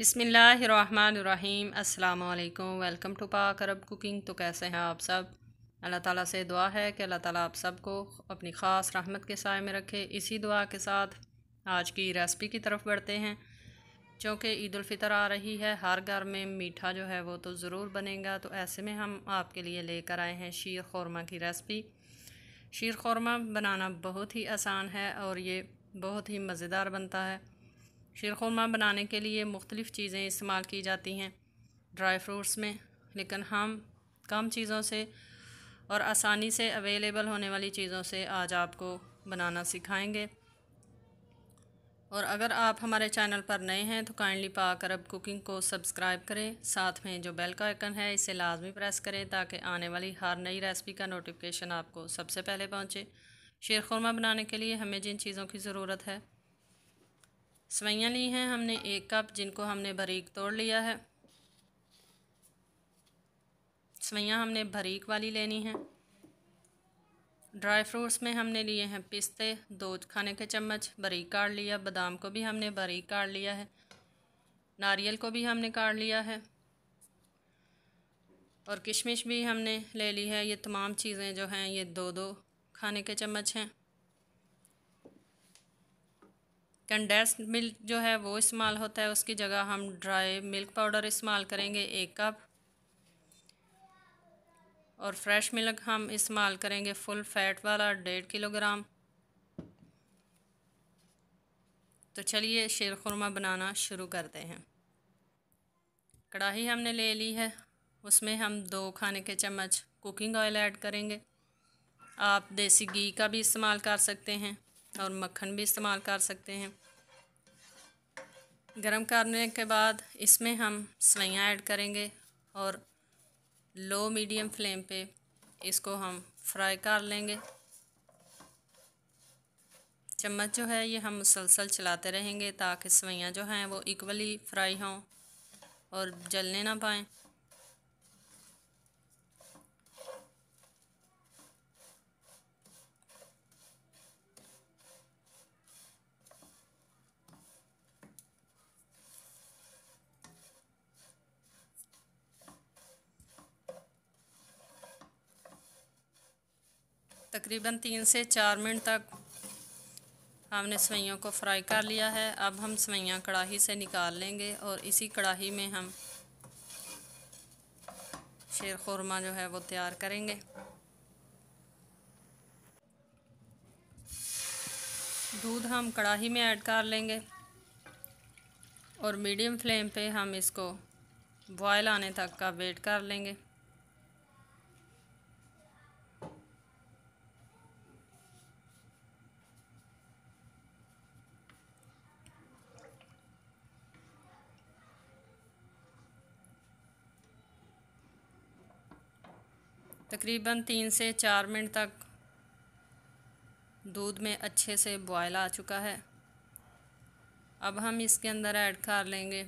बिसमीम् अल्लाम welcome to पाक Arab cooking तो कैसे हैं आप सब अल्लाह ताला से दुआ है कि अल्लाह ताला आप सबको अपनी ख़ास रहमत के साय में रखे इसी दुआ के साथ आज की रेसिपी की तरफ बढ़ते हैं चूँकि ईदालफ़ितर आ रही है हर घर में मीठा जो है वो तो ज़रूर बनेगा तो ऐसे में हम आपके लिए लेकर आए हैं शीर खोरमा की रेसिपी शीर खोरमा बनाना बहुत ही आसान है और ये बहुत ही मज़ेदार बनता है शीरखुरमा बनाने के लिए मुख्तलिफ़ चीज़ें इस्तेमाल की जाती हैं ड्राई फ्रूट्स में लेकिन हम कम चीज़ों से और आसानी से अवेलेबल होने वाली चीज़ों से आज आपको बनाना सिखाएंगे और अगर आप हमारे चैनल पर नए हैं तो काइंडली पाक अरब कुकिंग को सब्सक्राइब करें साथ में जो बेल का आइकन है इसे लाजमी प्रेस करें ताकि आने वाली हर नई रेसिपी का नोटिफिकेशन आपको सबसे पहले पहुंचे शेर खुरमा बनाने के लिए हमें जिन चीज़ों की ज़रूरत है सवैयाँ ली हैं हमने एक कप जिनको हमने भरीक तोड़ लिया है सवैयाँ हमने भरीक वाली लेनी है ड्राई फ्रूट्स में हमने लिए हैं पिस्ते दो खाने के चम्मच बरीक काट लिया बादाम को भी हमने बरीक काट लिया है नारियल को भी हमने काट लिया है और किशमिश भी हमने ले ली है ये तमाम चीज़ें जो हैं ये दो दो खाने के चम्मच हैं कंडेंस मिल्क जो है वो इस्तेमाल होता है उसकी जगह हम ड्राई मिल्क पाउडर इस्तेमाल करेंगे एक कप और फ्रेश मिल्क हम इस्तेमाल करेंगे फुल फैट वाला डेढ़ किलोग्राम तो चलिए शेर खुरमा बनाना शुरू करते हैं कढ़ाही हमने ले ली है उसमें हम दो खाने के चम्मच कुकिंग ऑयल ऐड करेंगे आप देसी घी का भी इस्तेमाल कर सकते हैं और मक्खन भी इस्तेमाल कर सकते हैं गर्म करने के बाद इसमें हम सवैयाँ ऐड करेंगे और लो मीडियम फ्लेम पे इसको हम फ्राई कर लेंगे चम्मच जो है ये हम मुसलसल चलाते रहेंगे ताकि सवैयाँ जो हैं वो इक्वली फ्राई हों और जलने ना पाएँ तकरीबन तीन से चार मिनट तक हमने सवैयों को फ्राई कर लिया है अब हम सवैयाँ कढ़ाही से निकाल लेंगे और इसी कढ़ाही में हम शेर खुरमा जो है वो तैयार करेंगे दूध हम कढ़ाही में ऐड कर लेंगे और मीडियम फ्लेम पे हम इसको बॉयल आने तक का वेट कर लेंगे तकरीबन तीन से चार मिनट तक दूध में अच्छे से बॉयल आ चुका है अब हम इसके अंदर ऐड कर लेंगे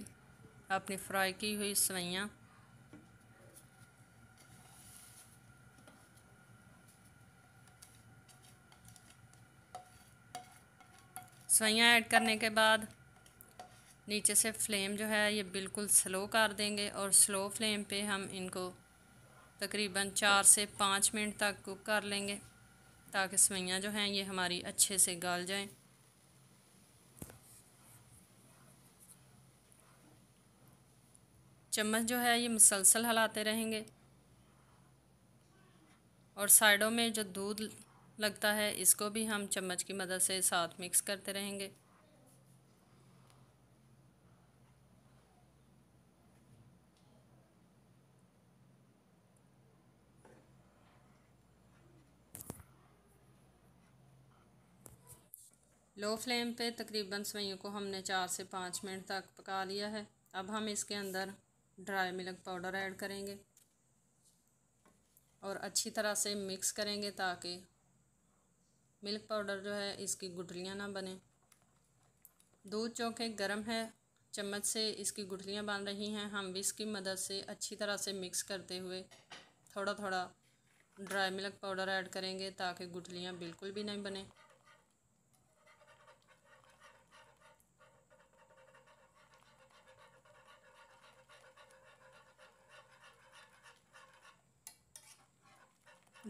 अपनी फ्राई की हुई सवैयाँ सवैयाँ ऐड करने के बाद नीचे से फ्लेम जो है ये बिल्कुल स्लो कर देंगे और स्लो फ्लेम पे हम इनको तकरीबन चार से पाँच मिनट तक कुक कर लेंगे ताकि सवैयाँ जो हैं ये हमारी अच्छे से गल जाएं चम्मच जो है ये मुसलसल हलाते रहेंगे और साइडों में जो दूध लगता है इसको भी हम चम्मच की मदद से साथ मिक्स करते रहेंगे लो फ्लेम पे तकरीबन सवैयों को हमने चार से पाँच मिनट तक पका लिया है अब हम इसके अंदर ड्राई मिल्क पाउडर ऐड करेंगे और अच्छी तरह से मिक्स करेंगे ताकि मिल्क पाउडर जो है इसकी गुठलियाँ ना बने दूध चौके गर्म है चम्मच से इसकी गुठलियाँ बन रही हैं हम भी इसकी मदद से अच्छी तरह से मिक्स करते हुए थोड़ा थोड़ा ड्राई मिल्क पाउडर ऐड करेंगे ताकि गुठलियाँ बिल्कुल भी नहीं बने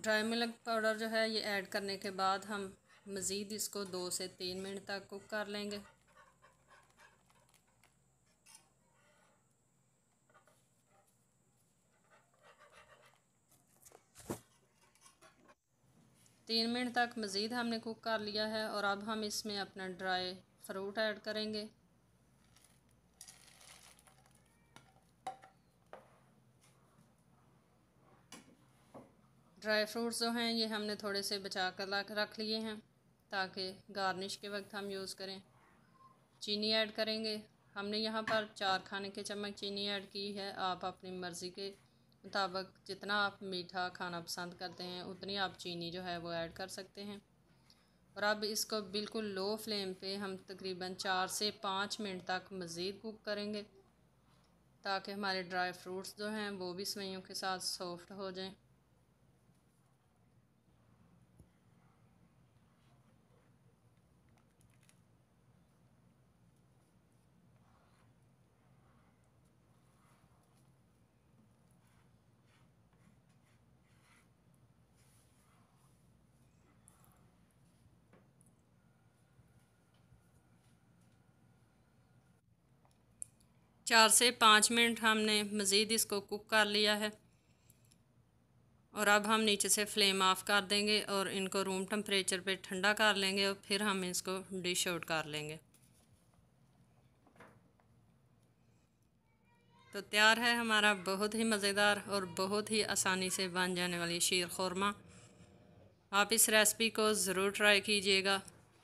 ड्राई मिल्क पाउडर जो है ये ऐड करने के बाद हम मज़ीद इसको दो से तीन मिनट तक कुक कर लेंगे तीन मिनट तक मज़ीद हमने कुक कर लिया है और अब हम इसमें अपना ड्राई फ्रूट ऐड करेंगे ड्राई फ्रूट्स जो हैं ये हमने थोड़े से बचा कर रख लिए हैं ताकि गार्निश के वक्त हम यूज़ करें चीनी ऐड करेंगे हमने यहाँ पर चार खाने के चम्मच चीनी ऐड की है आप अपनी मर्ज़ी के मुताबिक जितना आप मीठा खाना पसंद करते हैं उतनी आप चीनी जो है वो ऐड कर सकते हैं और अब इसको बिल्कुल लो फ्लेम पे हम तकरीबन चार से पाँच मिनट तक मज़ीद कुक करेंगे ताकि हमारे ड्राई फ्रूट्स जो हैं वो भी सवैयों के साथ सॉफ्ट हो जाएं चार से पाँच मिनट हमने मज़ीद इसको कुक कर लिया है और अब हम नीचे से फ्लेम ऑफ़ कर देंगे और इनको रूम टम्परेचर पे ठंडा कर लेंगे और फिर हम इसको डिश आउट कर लेंगे तो तैयार है हमारा बहुत ही मज़ेदार और बहुत ही आसानी से बन जाने वाली शीर खौरमा आप इस रेसिपी को ज़रूर ट्राई कीजिएगा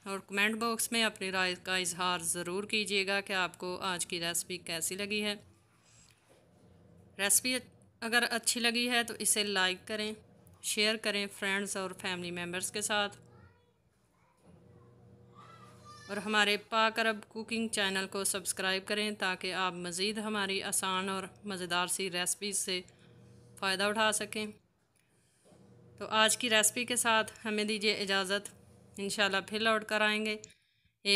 और कमेंट बॉक्स में अपनी राय का इजहार ज़रूर कीजिएगा कि आपको आज की रेसिपी कैसी लगी है रेसिपी अगर अच्छी लगी है तो इसे लाइक करें शेयर करें फ्रेंड्स और फैमिली मेम्बर्स के साथ और हमारे पाक अरब कुकिंग चैनल को सब्सक्राइब करें ताकि आप मज़ीद हमारी आसान और मज़ेदार सी रेसिपी से फ़ायदा उठा सकें तो आज की रेसिपी के साथ हमें दीजिए इजाज़त इन फिर लौट कर आएंगे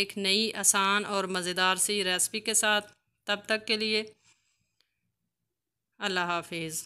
एक नई आसान और मज़ेदार सी रेसिपी के साथ तब तक के लिए अल्लाह हाफिज़